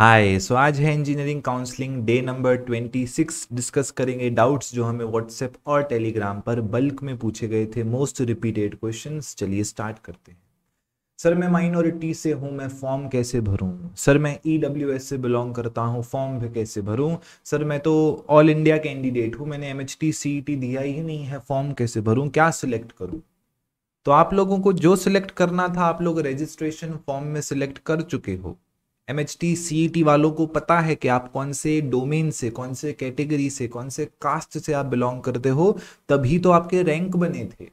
हाय so आज है engineering counselling day number 26 discuss करेंगे डाउट्स जो हमें व्हाट्सएप और टेलीग्राम पर बल्क में पूछे गए थे मोस्ट रिपीटेड क्वेश्चंस चलिए स्टार्ट करते हैं सर मैं माइनॉरिटी से हूँ मैं फॉर्म कैसे भरूँ सर मैं ई e से बिलोंग करता हूँ फॉर्म भी कैसे भरूँ सर मैं तो ऑल इंडिया कैंडिडेट हूँ मैंने M H T C T दिया ही नहीं है फॉर्म कैसे भरूँ क्या सिलेक्ट करूँ तो आप लोगों को जो सिलेक्ट करना था आप लोग रजिस्ट्रेशन फॉर्म में सिलेक्ट कर चुके हो M H T C T वालों को पता है कि आप कौन से डोमेन से कौन से कैटेगरी से कौन से कास्ट से आप बिलोंग करते हो तभी तो आपके रैंक बने थे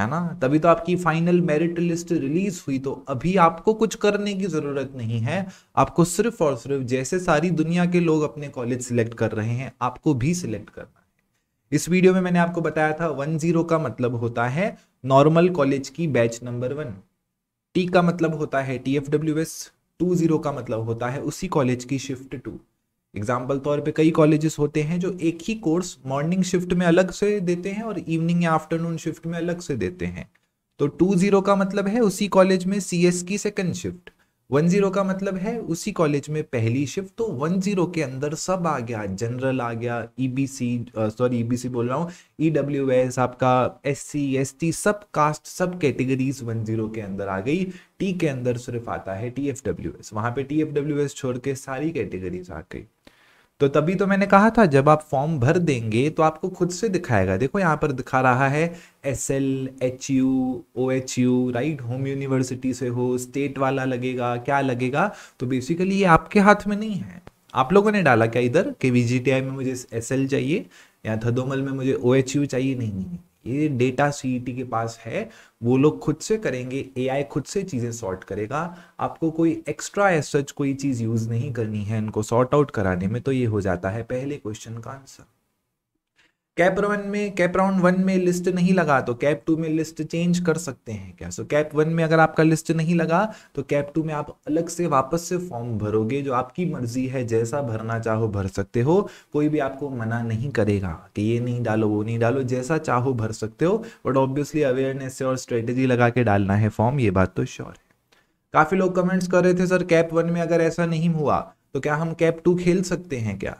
है ना तभी तो आपकी फाइनल मेरिट लिस्ट रिलीज हुई तो अभी आपको कुछ करने की जरूरत नहीं है आपको सिर्फ और सिर्फ जैसे सारी दुनिया के लोग अपने कॉलेज सिलेक्ट कर रहे हैं आपको भी सिलेक्ट करना है इस वीडियो में मैंने आपको बताया था वन जीरो का मतलब होता है नॉर्मल कॉलेज की बैच नंबर वन टी का मतलब होता है T F W S two zero का मतलब होता है उसी कॉलेज की शिफ्ट टू एग्जाम्पल तौर पे कई कॉलेजेस होते हैं जो एक ही कोर्स मॉर्निंग शिफ्ट में अलग से देते हैं और इवनिंग या आफ्टरनून शिफ्ट में अलग से देते हैं तो टू जीरो का मतलब है उसी कॉलेज में सी एस की सेकेंड शिफ्ट वन जीरो का मतलब है उसी कॉलेज में पहली शिफ्ट तो वन जीरो के अंदर सब आ गया जनरल आ गया ईबीसी सॉरी ईबीसी बोल रहा हूँ ईडब्ल्यूएस e आपका एससी एसटी सब कास्ट सब कैटेगरीज वन जीरो के अंदर आ गई टी के अंदर सिर्फ आता है टी एफ डब्ल्यू एस वहाँ पे टी एफ डब्ल्यू एस छोड़ के सारी कैटेगरीज आ गई तो तभी तो मैंने कहा था जब आप फॉर्म भर देंगे तो आपको खुद से दिखाएगा देखो यहाँ पर दिखा रहा है S L H U O H U right home university से हो स्टेट वाला लगेगा क्या लगेगा तो बेसिकली ये आपके हाथ में नहीं है आप लोगों ने डाला क्या इधर के वी में मुझे एस एल चाहिए या थदोमल में मुझे ओ एच यू चाहिए नहीं, नहीं ये डेटा सीईटी के पास है वो लोग खुद से करेंगे एआई खुद से चीज़ें सॉर्ट करेगा आपको कोई एक्स्ट्रा एस सच कोई चीज़ यूज़ नहीं करनी है इनको सॉर्ट आउट कराने में तो ये हो जाता है पहले क्वेश्चन का आंसर कैप वन में कैप राउंड वन में लिस्ट नहीं लगा तो कैप टू में लिस्ट चेंज कर सकते हैं क्या सो कैप वन में अगर आपका लिस्ट नहीं लगा तो कैप टू में आप अलग से वापस से फॉर्म भरोगे जो आपकी मर्जी है जैसा भरना चाहो भर सकते हो कोई भी आपको मना नहीं करेगा कि ये नहीं डालो वो नहीं डालो जैसा चाहो भर सकते हो बट ऑब्वियसली अवेयरनेस से और स्ट्रेटेजी लगा के डालना है फॉर्म ये बात तो श्योर है काफ़ी लोग कमेंट्स कर रहे थे सर कैप वन में अगर ऐसा नहीं हुआ तो क्या हम कैप टू खेल सकते हैं क्या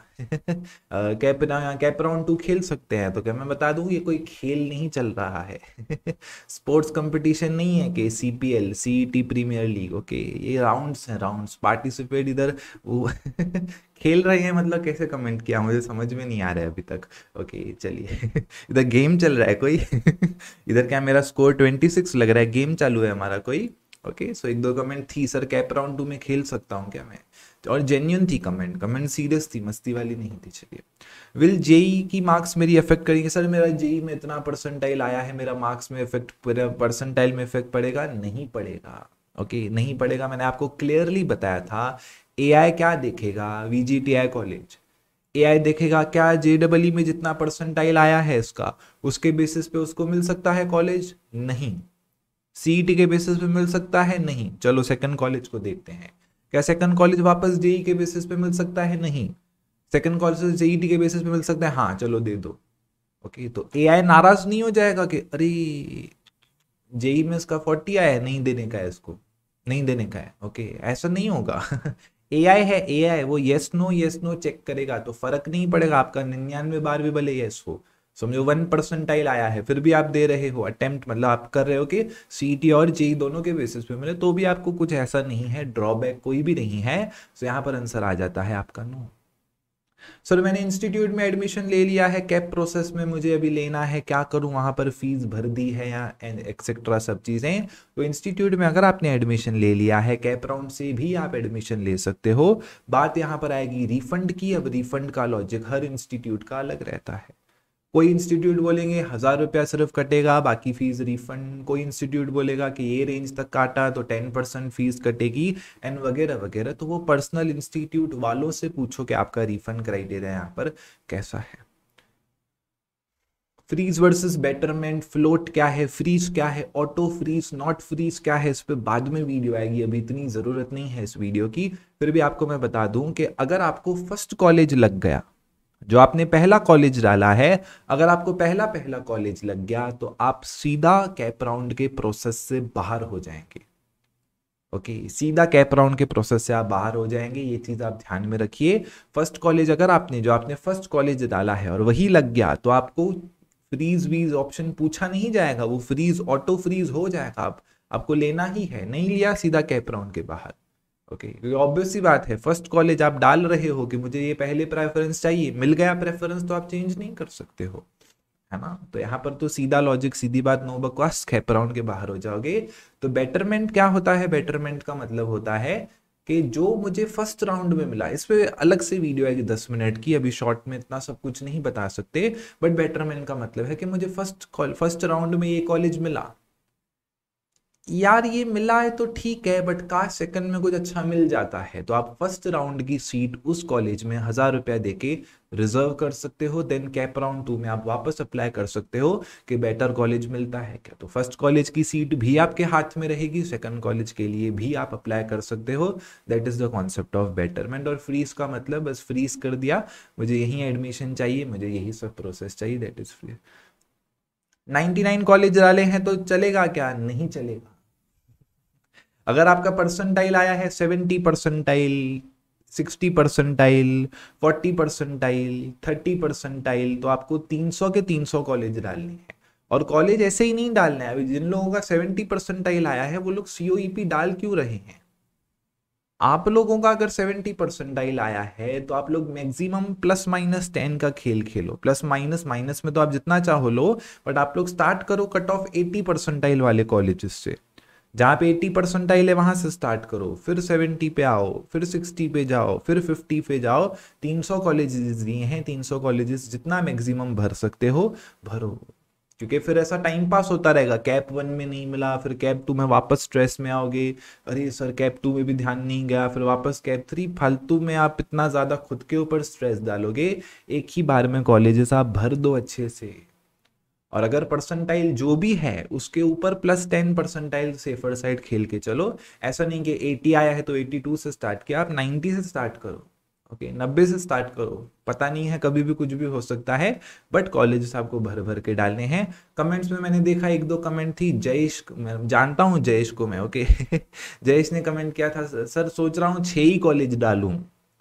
कैप कैप राउंड टू खेल सकते हैं तो क्या मैं बता दूं ये कोई खेल नहीं चल रहा है स्पोर्ट्स कंपटीशन नहीं है कि C P L C T premier league okay ये राउंड्स हैं राउंड्स पार्टिसिपेट इधर वो खेल रहे हैं मतलब कैसे कमेंट किया मुझे समझ में नहीं आ रहा है अभी तक ओके चलिए इधर गेम चल रहा है कोई इधर क्या मेरा स्कोर ट्वेंटी सिक्स लग रहा है गेम चालू है हमारा कोई ओके सो एक दो कमेंट थी सर कैप राउंड टू में खेल सकता हूँ क्या मैं और जेन्यून थी कमेंट कमेंट सीरियस थी मस्ती वाली नहीं थी चलिए विल जेई e की मार्क्स मेरी इफेक्ट करेंगे सर मेरा जेई e में इतना परसेंटाइल आया है मेरा मार्क्स में इफेक्ट परसेंटाइल में इफेक्ट पड़ेगा नहीं पड़ेगा ओके okay, नहीं पड़ेगा मैंने आपको क्लियरली बताया था ए क्या देखेगा आई कॉलेज ए देखेगा क्या जे e में जितना परसेंटाइल आया है इसका उसके बेसिस पे उसको मिल सकता है कॉलेज नहीं सीईटी के बेसिस पे मिल सकता है नहीं चलो सेकंड कॉलेज को देखते हैं क्या सेकंड कॉलेज वापस जेई के बेसिस पे मिल सकता है नहीं सेकंड कॉलेज जेईडी के बेसिस पे मिल सकता है हाँ चलो दे दो ओके तो ए नाराज नहीं हो जाएगा कि अरे जेई में इसका फोर्टी आया है नहीं देने का है इसको नहीं देने का है ओके ऐसा नहीं होगा एआई है एआई वो yes no yes no check करेगा तो फर्क नहीं पड़ेगा आपका निन्यानवे बार भी भले यस हो समझो वन परसेंटाइल आया है फिर भी आप दे रहे हो अटेम्प्ट मतलब आप कर रहे हो कि सीटी और जेई दोनों के बेसिस पे मिले तो भी आपको कुछ ऐसा नहीं है ड्रॉबैक कोई भी नहीं है तो यहाँ पर आंसर आ जाता है आपका नो सर मैंने इंस्टीट्यूट में एडमिशन ले लिया है कैप प्रोसेस में मुझे अभी लेना है क्या करूं वहां पर फीस भर दी है या एक्सेट्रा सब चीज़ें तो इंस्टीट्यूट में अगर आपने एडमिशन ले लिया है कैप राउंड से भी आप एडमिशन ले सकते हो बात यहां पर आएगी रिफंड की अब रिफंड का लॉजिक हर इंस्टीट्यूट का अलग रहता है कोई इंस्टीट्यूट बोलेंगे हज़ार रुपया सिर्फ कटेगा बाकी फीस रिफंड कोई इंस्टीट्यूट बोलेगा कि ये रेंज तक काटा तो टेन परसेंट फीस कटेगी एंड वगैरह वगैरह तो वो पर्सनल इंस्टीट्यूट वालों से पूछो कि आपका रिफंड क्राइटेरिया यहाँ पर कैसा है फ्रीज वर्सेस बेटरमेंट फ्लोट क्या है फ्रीज क्या है ऑटो फ्रीज नॉट फ्रीज क्या है इस पर बाद में वीडियो आएगी अभी इतनी ज़रूरत नहीं है इस वीडियो की फिर भी आपको मैं बता दूं कि अगर आपको फर्स्ट कॉलेज लग गया जो आपने पहला कॉलेज डाला है अगर आपको पहला पहला कॉलेज लग गया तो आप सीधा कैप राउंड के प्रोसेस से बाहर हो जाएंगे ओके सीधा कैप राउंड के प्रोसेस से आप बाहर हो जाएंगे ये चीज़ आप ध्यान में रखिए फर्स्ट कॉलेज अगर आपने जो आपने फर्स्ट कॉलेज डाला है और वही लग गया तो आपको फ्रीज वीज ऑप्शन पूछा नहीं जाएगा वो फ्रीज ऑटो फ्रीज हो जाएगा आप आपको लेना ही है नहीं लिया सीधा कैप राउंड के बाहर ओके क्योंकि ऑब्वियस सी बात है फर्स्ट कॉलेज आप डाल रहे हो कि मुझे ये पहले प्रेफरेंस चाहिए मिल गया प्रेफरेंस तो आप चेंज नहीं कर सकते हो है ना तो यहाँ पर तो सीधा लॉजिक सीधी बात नो बकवास खेपराउंड के बाहर हो जाओगे तो बेटरमेंट क्या होता है बेटरमेंट का मतलब होता है कि जो मुझे फर्स्ट राउंड में मिला इस पर अलग से वीडियो है कि दस मिनट की अभी शॉर्ट में इतना सब कुछ नहीं बता सकते बट बेटरमेंट का मतलब है कि मुझे फर्स्ट फर्स्ट राउंड में ये कॉलेज मिला यार ये मिला है तो ठीक है बट का सेकंड में कुछ अच्छा मिल जाता है तो आप फर्स्ट राउंड की सीट उस कॉलेज में हज़ार रुपया दे के रिजर्व कर सकते हो देन कैप राउंड टू में आप वापस अप्लाई कर सकते हो कि बेटर कॉलेज मिलता है क्या तो फर्स्ट कॉलेज की सीट भी आपके हाथ में रहेगी सेकंड कॉलेज के लिए भी आप अप्लाई कर सकते हो that is the concept of betterment और फ्रीज का मतलब बस फ्रीज कर दिया मुझे यही एडमिशन चाहिए मुझे यही सब प्रोसेस चाहिए दैट इज़ फ्री 99 कॉलेज डाले हैं तो चलेगा क्या नहीं चलेगा अगर आपका परसेंटाइल आया है seventy percentile sixty percentile forty percentile thirty percentile तो आपको तीन सौ के तीन सौ कॉलेज डालने हैं और कॉलेज ऐसे ही नहीं डालना है जिन लोगों का सेवेंटी परसेंटाइल आया है वो लोग सी e डाल क्यों रहे हैं आप लोगों का अगर सेवेंटी परसेंटाइल आया है तो आप लोग मैक्सिमम प्लस माइनस टेन का खेल खेलो प्लस माइनस माइनस में तो आप जितना चाहो लो बट आप लोग स्टार्ट करो कट ऑफ एटी परसेंटाइल वाले कॉलेजेस से जहाँ पे एट्टी परसेंटाइल है वहाँ से स्टार्ट करो फिर सेवेंटी पे आओ फिर सिक्सटी पे जाओ फिर फिफ्टी पे जाओ तीन सौ कॉलेजेस दिए हैं तीन सौ कॉलेजेस जितना मैक्सिमम भर सकते हो भरो क्योंकि फिर ऐसा टाइम पास होता रहेगा कैप वन में नहीं मिला फिर कैप टू में वापस स्ट्रेस में आओगे अरे सर कैप टू में भी ध्यान नहीं गया फिर वापस कैप थ्री फालतू में आप इतना ज़्यादा खुद के ऊपर स्ट्रेस डालोगे एक ही बार में कॉलेजेस आप भर दो अच्छे से और अगर परसेंटाइल जो भी है उसके ऊपर plus ten percentile safer side खेल के चलो ऐसा नहीं कि एटी आया है तो एटी टू से स्टार्ट किया आप नाइन्टी से स्टार्ट करो ओके okay, नब्बे से स्टार्ट करो पता नहीं है कभी भी कुछ भी हो सकता है बट कॉलेज आपको भर भर के डालने हैं कमेंट्स में मैंने देखा एक दो कमेंट थी जयेश मैं जानता हूँ जयेश को मैं ओके okay? जयेश ने कमेंट किया था सर सोच रहा हूँ छः ही कॉलेज डालूँ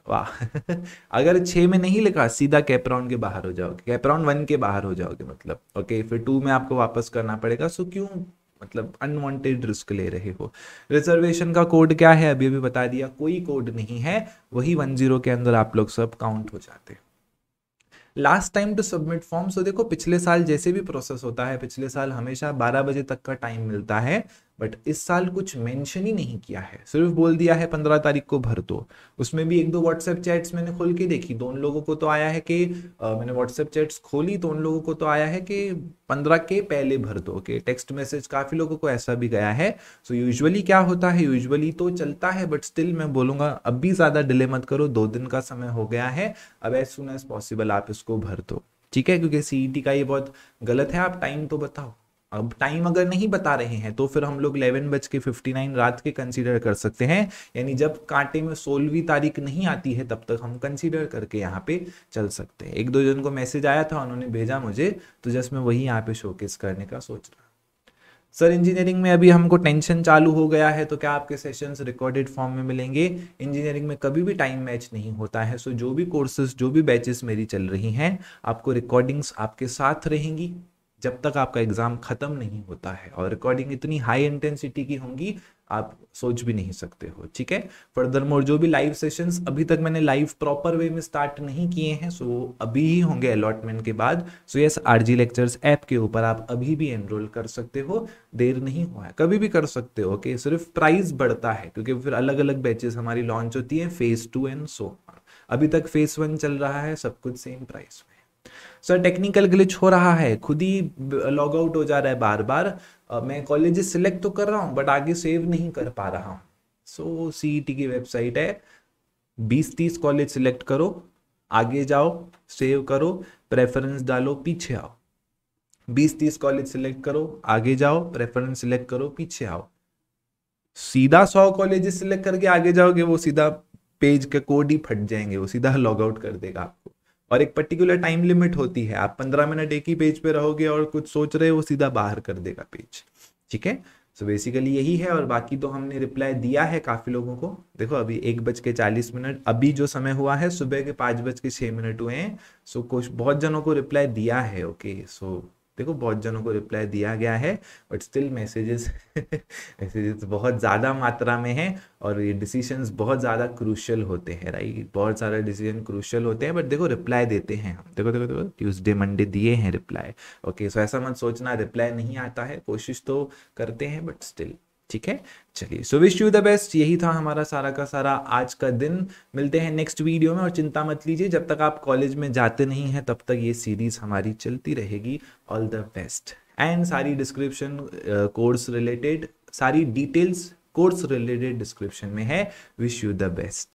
वाह अगर छः में नहीं लिखा सीधा कैप्रॉन के बाहर हो जाओगे कैप्रॉन वन के बाहर हो जाओगे मतलब ओके फिर टू में आपको वापस करना पड़ेगा सो क्यों मतलब अनवांटेड रिस्क ले रहे हो रिजर्वेशन का कोड क्या है अभी अभी बता दिया कोई कोड नहीं है वही वन जीरो के अंदर आप लोग सब काउंट हो जाते हैं last time to submit form so देखो पिछले साल जैसे भी प्रोसेस होता है पिछले साल हमेशा 12 बजे तक का टाइम मिलता है बट इस साल कुछ मेंशन ही नहीं किया है सिर्फ बोल दिया है पंद्रह तारीख को भर दो उसमें भी एक दो व्हाट्सएप चैट्स मैंने खोल के देखी दोन लोगों को तो आया है कि मैंने व्हाट्सएप चैट्स खोली तो उन लोगों को तो आया है कि पंद्रह के पहले भर दो के टेक्स्ट मैसेज काफ़ी लोगों को ऐसा भी गया है सो so, यूजुअली क्या होता है यूजुअली तो चलता है बट स्टिल मैं बोलूंगा अब भी ज़्यादा डिले मत करो दो दिन का समय हो गया है अब एज सुन एज पॉसिबल आप इसको भर दो ठीक है क्योंकि सीई e का ये बहुत गलत है आप टाइम तो बताओ अब टाइम अगर नहीं बता रहे हैं तो फिर हम लोग इलेवन बज के फिफ्टी नाइन रात के कंसीडर कर सकते हैं यानी जब कांटे में सोलहवीं तारीख नहीं आती है तब तक हम कंसीडर करके यहाँ पे चल सकते हैं एक दो जन को मैसेज आया था उन्होंने भेजा मुझे तो जस्ट मैं वही यहाँ पे शोकेस करने का सोच रहा सर इंजीनियरिंग में अभी हमको टेंशन चालू हो गया है तो क्या आपके सेशंस रिकॉर्डेड फॉर्म में मिलेंगे इंजीनियरिंग में कभी भी टाइम मैच नहीं होता है सो जो भी कोर्सेज जो भी बैचेस मेरी चल रही हैं आपको रिकॉर्डिंग्स आपके साथ रहेंगी जब तक आपका एग्ज़ाम ख़त्म नहीं होता है और रिकॉर्डिंग इतनी हाई इंटेंसिटी की होंगी आप सोच भी नहीं सकते हो ठीक है फर्दर मोर जो भी लाइव सेशंस अभी तक मैंने लाइव प्रॉपर वे में स्टार्ट नहीं किए हैं सो अभी ही होंगे अलॉटमेंट के बाद so yes R G lectures app के ऊपर आप अभी भी एनरोल कर सकते हो देर नहीं हुआ है कभी भी कर सकते हो ओके सिर्फ प्राइस बढ़ता है क्योंकि फिर अलग अलग बैचेस हमारी लॉन्च होती है फेज टू एंड सो अभी तक फेज वन चल रहा है सब कुछ सेम प्राइस में सर टेक्निकल ग्लिच हो रहा है खुद ही लॉग आउट हो जा रहा है बार बार मैं कॉलेज सिलेक्ट तो कर रहा हूँ बट आगे सेव नहीं कर पा रहा हूँ सो सी e की वेबसाइट है बीस तीस कॉलेज सिलेक्ट करो आगे जाओ सेव करो प्रेफरेंस डालो पीछे आओ बीस तीस कॉलेज सिलेक्ट करो आगे जाओ प्रेफरेंस सिलेक्ट करो पीछे आओ सीधा सौ कॉलेज सिलेक्ट करके आगे जाओगे वो सीधा पेज के कोड ही फट जाएंगे वो सीधा लॉग आउट कर देगा और एक पर्टिकुलर टाइम लिमिट होती है आप पंद्रह मिनट एक ही पेज पे रहोगे और कुछ सोच रहे हो सीधा बाहर कर देगा पेज ठीक है सो बेसिकली यही है और बाकी तो हमने रिप्लाई दिया है काफ़ी लोगों को देखो अभी एक बज के चालीस मिनट अभी जो समय हुआ है सुबह के पांच बज के छह मिनट हुए हैं सो कुछ बहुत जनों को रिप्लाई दिया है ओके सो देखो बहुत जनों को रिप्लाई दिया गया है बट स्टिल मैसेजेस मैसेजेस बहुत ज़्यादा मात्रा में हैं और ये डिसीजंस बहुत ज़्यादा क्रूशल होते हैं राइट बहुत सारे डिसीजन क्रूशल होते हैं बट देखो रिप्लाई देते हैं हम देखो देखो देखो ट्यूसडे मंडे दिए हैं रिप्लाई ओके सो ऐसा मत सोचना रिप्लाई नहीं आता है कोशिश तो करते हैं बट स्टिल ठीक है चलिए so wish you the best यही था हमारा सारा का सारा आज का दिन मिलते हैं नेक्स्ट वीडियो में और चिंता मत लीजिए जब तक आप कॉलेज में जाते नहीं हैं तब तक ये सीरीज हमारी चलती रहेगी ऑल द बेस्ट एंड सारी डिस्क्रिप्शन कोर्स रिलेटेड सारी डिटेल्स कोर्स रिलेटेड डिस्क्रिप्शन में है विश यू द बेस्ट